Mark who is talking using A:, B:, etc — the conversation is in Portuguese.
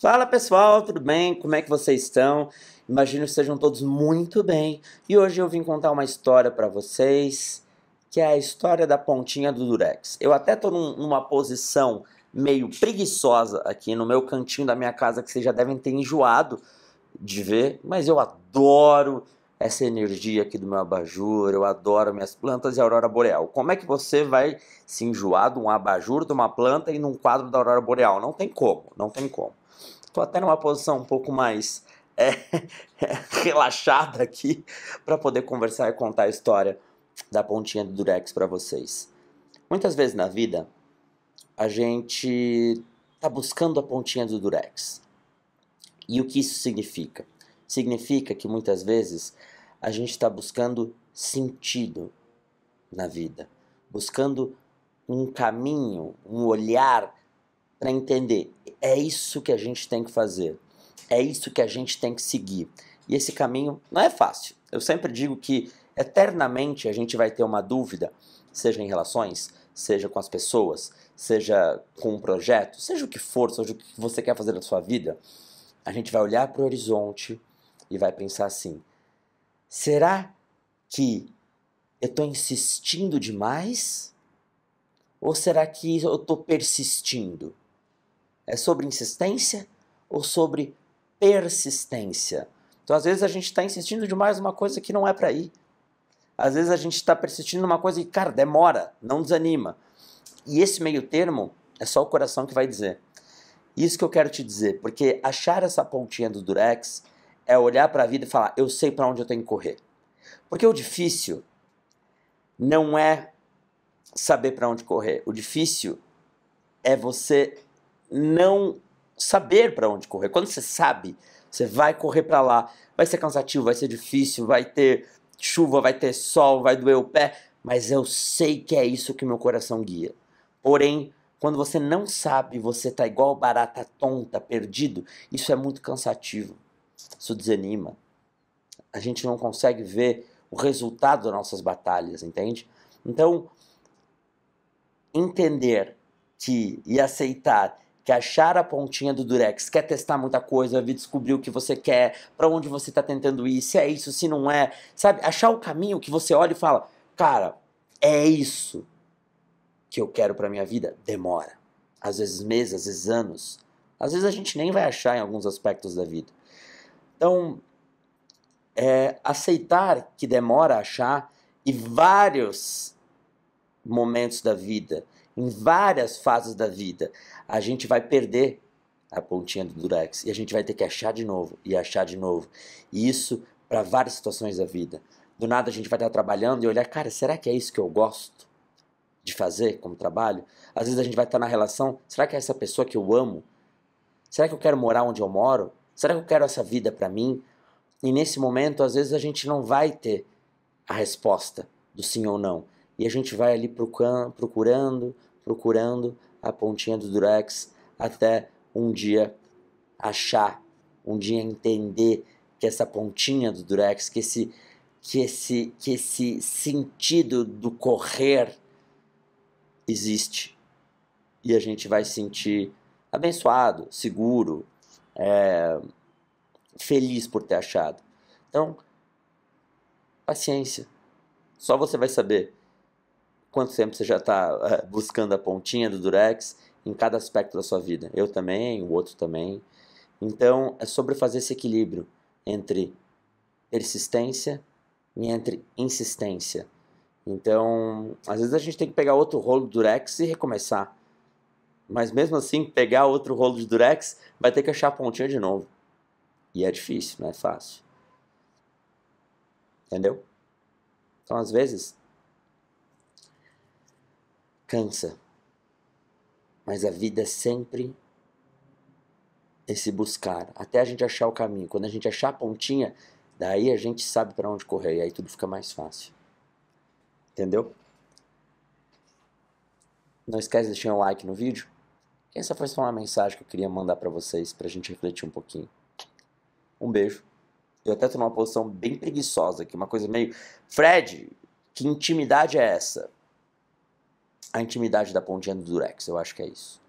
A: Fala pessoal, tudo bem? Como é que vocês estão? Imagino que sejam todos muito bem. E hoje eu vim contar uma história para vocês, que é a história da pontinha do Durex. Eu até tô num, numa posição meio preguiçosa aqui no meu cantinho da minha casa, que vocês já devem ter enjoado de ver, mas eu adoro essa energia aqui do meu abajur, eu adoro minhas plantas e a aurora boreal. Como é que você vai se enjoar de um abajur, de uma planta e num quadro da aurora boreal? Não tem como, não tem como. Estou até numa posição um pouco mais é, é, relaxada aqui para poder conversar e contar a história da pontinha do Durex para vocês. Muitas vezes na vida a gente está buscando a pontinha do Durex. E o que isso significa? Significa que muitas vezes a gente está buscando sentido na vida, buscando um caminho, um olhar para entender. É isso que a gente tem que fazer, é isso que a gente tem que seguir. E esse caminho não é fácil. Eu sempre digo que eternamente a gente vai ter uma dúvida, seja em relações, seja com as pessoas, seja com um projeto, seja o que for, seja o que você quer fazer na sua vida. A gente vai olhar para o horizonte e vai pensar assim: será que eu estou insistindo demais? Ou será que eu estou persistindo? É sobre insistência ou sobre persistência? Então, às vezes, a gente está insistindo demais uma coisa que não é para ir. Às vezes, a gente está persistindo numa coisa que, cara, demora, não desanima. E esse meio termo é só o coração que vai dizer. Isso que eu quero te dizer, porque achar essa pontinha do Durex é olhar para a vida e falar: eu sei para onde eu tenho que correr. Porque o difícil não é saber para onde correr. O difícil é você não saber para onde correr. Quando você sabe, você vai correr para lá. Vai ser cansativo, vai ser difícil, vai ter chuva, vai ter sol, vai doer o pé, mas eu sei que é isso que meu coração guia. Porém, quando você não sabe, você tá igual barata tonta, perdido, isso é muito cansativo. Isso desanima. A gente não consegue ver o resultado das nossas batalhas, entende? Então, entender que e aceitar que achar a pontinha do durex, quer testar muita coisa, vir descobrir o que você quer, para onde você tá tentando ir, se é isso, se não é, sabe? Achar o caminho que você olha e fala, cara, é isso que eu quero para minha vida, demora. Às vezes meses, às vezes anos. Às vezes a gente nem vai achar em alguns aspectos da vida. Então, é, aceitar que demora a achar e vários momentos da vida, em várias fases da vida, a gente vai perder a pontinha do durex e a gente vai ter que achar de novo e achar de novo. E isso para várias situações da vida. Do nada a gente vai estar trabalhando e olhar, cara, será que é isso que eu gosto de fazer como trabalho? Às vezes a gente vai estar na relação, será que é essa pessoa que eu amo? Será que eu quero morar onde eu moro? Será que eu quero essa vida para mim? E nesse momento, às vezes a gente não vai ter a resposta do sim ou não. E a gente vai ali procurando, procurando a pontinha do Durex até um dia achar, um dia entender que essa pontinha do Durex, que esse, que esse, que esse sentido do correr existe. E a gente vai sentir abençoado, seguro, é, feliz por ter achado. Então, paciência. Só você vai saber quanto tempo você já está é, buscando a pontinha do Durex em cada aspecto da sua vida. Eu também, o outro também. Então, é sobre fazer esse equilíbrio entre persistência e entre insistência. Então, às vezes a gente tem que pegar outro rolo do Durex e recomeçar mas mesmo assim, pegar outro rolo de durex, vai ter que achar a pontinha de novo. E é difícil, não é fácil. Entendeu? Então, às vezes, cansa. Mas a vida é sempre esse buscar, até a gente achar o caminho. Quando a gente achar a pontinha, daí a gente sabe para onde correr e aí tudo fica mais fácil. Entendeu? Não esquece de deixar um like no vídeo essa foi só uma mensagem que eu queria mandar para vocês, pra gente refletir um pouquinho. Um beijo. Eu até tô numa posição bem preguiçosa aqui, uma coisa meio... Fred, que intimidade é essa? A intimidade da pontinha do Durex, eu acho que é isso.